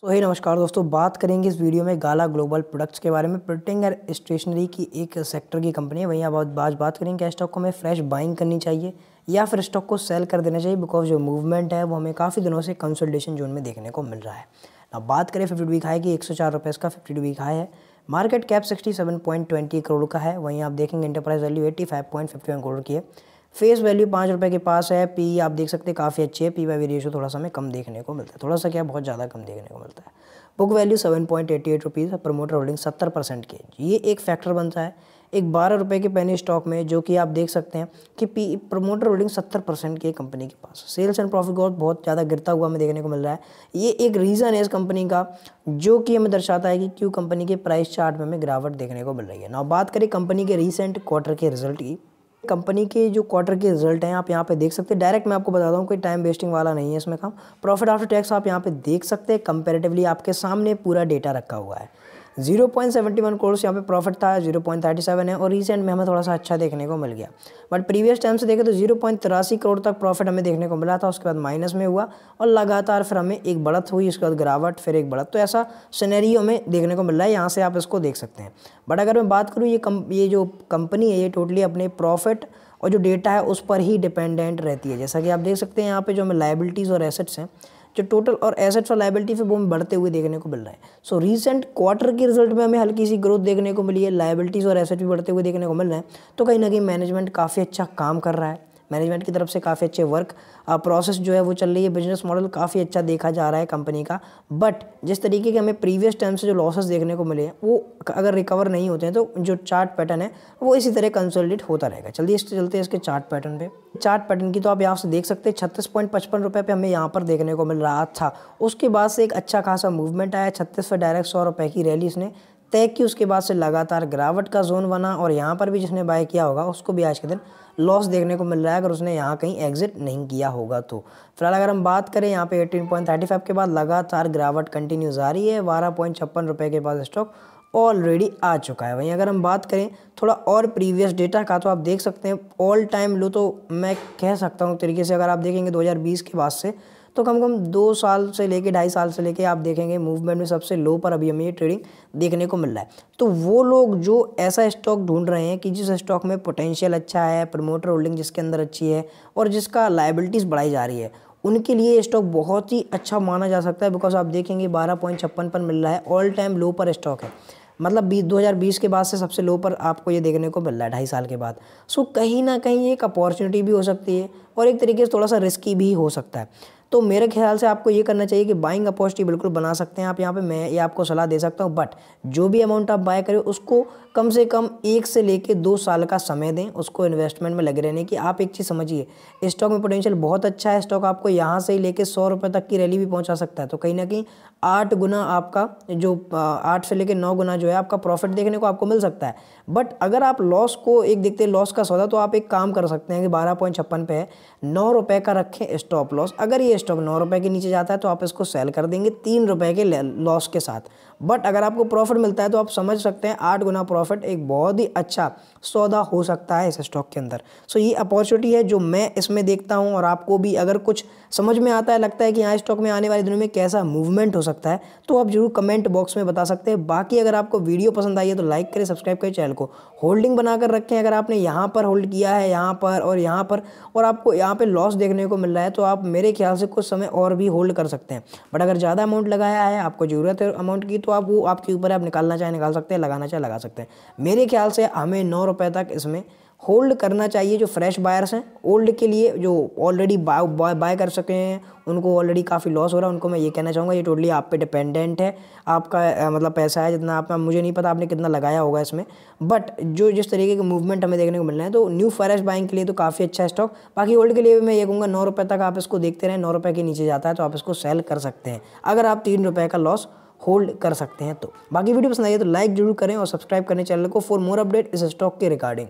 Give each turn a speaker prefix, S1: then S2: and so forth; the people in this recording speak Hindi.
S1: सो so, हे hey, नमस्कार दोस्तों बात करेंगे इस वीडियो में गाला ग्लोबल प्रोडक्ट्स के बारे में प्रिंटिंग और स्टेशनरी की एक सेक्टर की कंपनी है वहीं आप आज बात करेंगे क्या स्टॉक को हमें फ्रेश बाइंग करनी चाहिए या फिर स्टॉक को सेल कर देना चाहिए बिकॉज जो मूवमेंट है वो हमें काफ़ी दिनों से कंसल्टेशन जोन में देखने को मिल रहा है अब बात करें फिफ्टी वीक हाई की एक सौ चार रुपये इसका फिफ्टी वीक हाई है market cap sixty seven point twenty crore का है वहीं आप देखेंगे enterprise value eighty five point fifty one crore की है फेस वैल्यू पाँच रुपये के पास है पी आप देख सकते हैं काफ़ी अच्छी है पी वाई रेशियो थोड़ा सा हमें कम देखने को मिलता है थोड़ा सा क्या बहुत ज़्यादा कम देखने को मिलता है book value seven point eighty eight rupees promoter holding सत्तर परसेंट की ये एक फैक्टर बनता है एक बारह रुपये के पेनी स्टॉक में जो कि आप देख सकते हैं कि पी प्रमोटर होल्डिंग सत्तर परसेंट की कंपनी के पास सेल्स एंड प्रॉफिट ग्रोथ बहुत ज़्यादा गिरता हुआ हमें देखने को मिल रहा है ये एक रीज़न है इस कंपनी का जो कि हमें दर्शाता है कि क्यों कंपनी के प्राइस चार्ट में हमें गिरावट देखने को मिल रही है ना बात करें कंपनी के रिसेंट क्वार्टर के रिजल्ट की कंपनी के जो क्वार्टर के रिजल्ट हैं आप यहाँ पे देख सकते हैं डायरेक्ट मैं आपको बता दूँ कोई टाइम वेस्टिंग वाला नहीं है इसमें काम प्रॉफिट आफ्टर टैक्स आप यहाँ पे देख सकते हैं कंपेरेटिवली आपके सामने पूरा डेटा रखा हुआ है जीरो पॉइंट सेवेंटी वन कोर्स यहाँ पे प्रॉफिट था जीरो पॉइंट थर्टी सेवन है और रिसेंट में हमें थोड़ा सा अच्छा देखने को मिल गया बट प्रीवियस टाइम से देखें तो जीरो पॉइंट तिरासी करोड़ तक प्रॉफिट हमें देखने को मिला था उसके बाद माइनस में हुआ और लगातार फिर हमें एक बढ़त हुई उसके बाद गिरावट फिर एक बढ़त तो ऐसा सिनेरियो में देखने को मिल रहा है यहाँ से आप इसको देख सकते हैं बट अगर मैं बात करूँ ये कम ये जो कंपनी है ये टोटली अपने प्रॉफिट और जो डेटा है उस पर ही डिपेंडेंट रहती है जैसा कि आप देख सकते हैं यहाँ पर जो हमें लाइबिलिटीज़ और एसेट्स हैं जो तो टोटल और एसेट्स और लाइबिलिटी है वो हमें बढ़ते हुए देखने को मिल रहा है सो रीसेंट क्वार्टर के रिजल्ट में हमें हल्की सी ग्रोथ देखने को मिली है लाइबिलिटीज़ और एसेट भी बढ़ते हुए देखने को मिल रहे हैं तो कहीं ना कहीं मैनेजमेंट काफ़ी अच्छा काम कर रहा है मैनेजमेंट की तरफ से काफ़ी अच्छे वर्क प्रोसेस जो है वो चल रही है बिजनेस मॉडल काफ़ी अच्छा देखा जा रहा है कंपनी का बट जिस तरीके के हमें प्रीवियस टाइम से जो लॉसेस देखने को मिले हैं वो अगर रिकवर नहीं होते हैं तो जो चार्ट पैटर्न है वो इसी तरह कंसोलिडेट होता रहेगा चलिए इस चलते हैं इसके चार्ट पैटर्न पर चार्ट पैटर्न की तो आप यहाँ से देख सकते हैं छत्तीस पॉइंट पचपन रुपये पे हमें यहाँ पर देखने को मिल रहा था उसके बाद से एक अच्छा खासा मूवमेंट आया छत्तीस पे डायरेक्ट सौ रुपये की रैली इसने तय की उसके बाद से लगातार गिरावट का जोन बना और यहाँ पर भी जिसने बाय किया होगा उसको भी आज के दिन लॉस देखने को मिल रहा है अगर उसने यहाँ कहीं एग्जिट नहीं किया होगा तो फिलहाल अगर हम बात करें यहाँ पे 18.35 के बाद लगातार गिरावट कंटिन्यू जारी है बारह पॉइंट छप्पन रुपये के पास स्टॉक ऑलरेडी आ चुका है वहीं अगर हम बात करें थोड़ा और प्रीवियस डेटा का तो आप देख सकते हैं ऑल टाइम लो तो मैं कह सकता हूँ तरीके से अगर आप देखेंगे दो के बाद से तो कम कम दो साल से लेके ढाई साल से लेके आप देखेंगे मूवमेंट में सबसे लो पर अभी हमें ये ट्रेडिंग देखने को मिल रहा है तो वो लोग जो ऐसा स्टॉक ढूंढ रहे हैं कि जिस स्टॉक में पोटेंशियल अच्छा है प्रमोटर होल्डिंग जिसके अंदर अच्छी है और जिसका लाइबिलिटीज़ बढ़ाई जा रही है उनके लिए ये स्टॉक बहुत ही अच्छा माना जा सकता है बिकॉज आप देखेंगे बारह पॉइंट छप्पन पर मिल रहा है ऑल टाइम लो पर स्टॉक है मतलब बीस दो हज़ार बीस के बाद से सबसे लो पर आपको ये देखने को मिल रहा है ढाई साल के बाद सो कहीं ना कहीं एक अपॉर्चुनिटी भी हो सकती है और एक तरीके से थोड़ा सा रिस्की भी हो सकता है तो मेरे ख्याल से आपको ये करना चाहिए कि बाइंग अपॉर्चुनिटी बिल्कुल बना सकते हैं आप यहाँ पे मैं ये आपको सलाह दे सकता हूँ बट जो भी अमाउंट आप बाय करें उसको कम से कम एक से लेके दो साल का समय दें उसको इन्वेस्टमेंट में लगे रहने की आप एक चीज़ समझिए स्टॉक में पोटेंशियल बहुत अच्छा है स्टॉक आपको यहाँ से ही लेके सौ रुपये तक की रैली भी पहुँचा सकता है तो कहीं ना कहीं आठ गुना आपका जो आठ से लेकर नौ गुना जो है आपका प्रॉफिट देखने को आपको मिल सकता है बट अगर आप लॉस को एक देखते हैं लॉस का सौदा तो आप एक काम कर सकते हैं कि बारह पॉइंट छप्पन पे है नौ रुपये का रखें स्टॉप लॉस अगर ये स्टॉक नौ रुपये के नीचे जाता है तो आप इसको सेल कर देंगे तीन रुपये के लॉस के साथ बट अगर आपको प्रॉफिट मिलता है तो आप समझ सकते हैं आठ गुना प्रॉफिट एक बहुत ही अच्छा सौदा हो सकता है इस स्टॉक के अंदर सो ये अपॉर्चुनिटी है जो मैं इसमें देखता हूँ और आपको भी अगर कुछ समझ में आता है लगता है कि यहाँ स्टॉक में आने वाले दिनों में कैसा मूवमेंट हो सकता है तो आप जरूर कमेंट बॉक्स में बता सकते हैं बाकी अगर आपको वीडियो पसंद आई है तो लाइक करें सब्सक्राइब करें चैनल को होल्डिंग बनाकर रखें अगर आपने यहाँ पर होल्ड किया है यहाँ पर और यहाँ पर और आपको यहाँ पर लॉस देखने को मिल रहा है तो आप मेरे ख्याल से कुछ समय और भी होल्ड कर सकते हैं बट अगर ज़्यादा अमाउंट लगाया है आपको ज़रूरत है अमाउंट की तो आप वो आपके ऊपर आप निकालना चाहे निकाल सकते हैं लगाना चाहे लगा सकते हैं मेरे ख्याल से हमें नौ रुपये तक इसमें होल्ड करना चाहिए जो फ्रेश बायर्स हैं ओल्ड के लिए जो ऑलरेडी बाय बाय कर सके हैं उनको ऑलरेडी काफ़ी लॉस हो रहा है उनको मैं ये कहना चाहूँगा ये टोटली आप पे डिपेंडेंट है आपका आ, मतलब पैसा है जितना आपका मुझे नहीं पता आपने कितना लगाया होगा इसमें बट जो जिस तरीके के मूवमेंट हमें देखने को मिल रहे हैं तो न्यू फ्रेश बाइंग के लिए तो काफ़ी अच्छा स्टॉक बाकी ओल्ड के लिए मैं ये कहूँगा नौ रुपये तक आप इसको देखते रहें नौ रुपये के नीचे जाता है तो आप इसको सेल कर सकते हैं अगर आप तीन रुपये का लॉस होल्ड कर सकते हैं तो बाकी वीडियो पसंद आई तो लाइक जरूर करें और सब्सक्राइब करें चैनल को फॉर मोर अपडेट इस स्टॉक के रिगार्डिंग